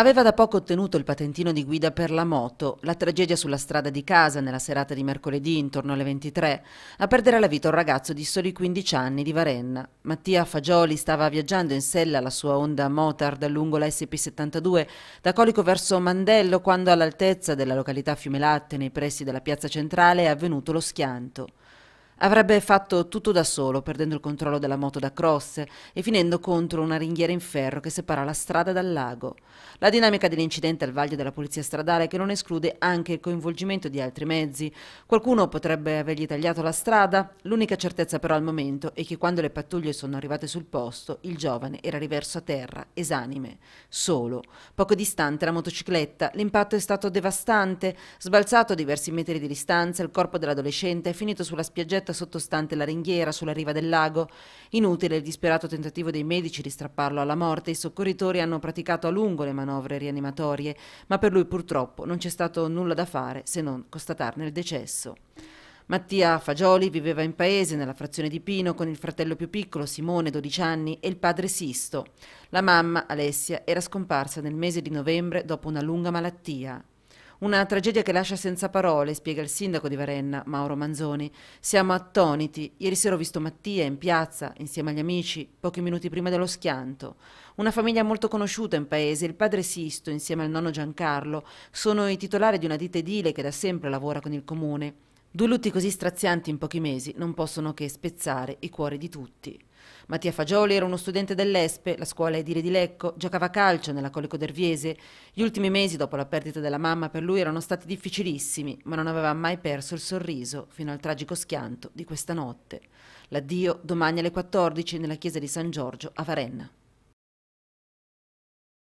Aveva da poco ottenuto il patentino di guida per la moto, la tragedia sulla strada di casa nella serata di mercoledì intorno alle 23, a perdere la vita un ragazzo di soli 15 anni di Varenna. Mattia Fagioli stava viaggiando in sella la sua Honda Motard lungo la SP72 da Colico verso Mandello quando all'altezza della località Fiumelatte nei pressi della piazza centrale è avvenuto lo schianto. Avrebbe fatto tutto da solo, perdendo il controllo della moto da cross e finendo contro una ringhiera in ferro che separa la strada dal lago. La dinamica dell'incidente al vaglio della polizia stradale che non esclude anche il coinvolgimento di altri mezzi. Qualcuno potrebbe avergli tagliato la strada, l'unica certezza però al momento è che quando le pattuglie sono arrivate sul posto, il giovane era riverso a terra, esanime, solo. Poco distante la motocicletta, l'impatto è stato devastante, sbalzato a diversi metri di distanza, il corpo dell'adolescente è finito sulla spiaggetta grotta sottostante la ringhiera sulla riva del lago. Inutile il disperato tentativo dei medici di strapparlo alla morte, i soccorritori hanno praticato a lungo le manovre rianimatorie, ma per lui purtroppo non c'è stato nulla da fare se non constatarne il decesso. Mattia Fagioli viveva in paese, nella frazione di Pino, con il fratello più piccolo, Simone, 12 anni, e il padre Sisto. La mamma, Alessia, era scomparsa nel mese di novembre dopo una lunga malattia. Una tragedia che lascia senza parole, spiega il sindaco di Varenna, Mauro Manzoni. Siamo attoniti. Ieri sera ho visto Mattia in piazza, insieme agli amici, pochi minuti prima dello schianto. Una famiglia molto conosciuta in paese, il padre Sisto, insieme al nonno Giancarlo, sono i titolari di una ditta edile che da sempre lavora con il comune. Due lutti così strazianti in pochi mesi non possono che spezzare i cuori di tutti. Mattia Fagioli era uno studente dell'Espe, la scuola è di Lecco, giocava a calcio nella Colico d'Erviese. Gli ultimi mesi dopo la perdita della mamma per lui erano stati difficilissimi, ma non aveva mai perso il sorriso fino al tragico schianto di questa notte. L'addio domani alle 14 nella chiesa di San Giorgio a Varenna.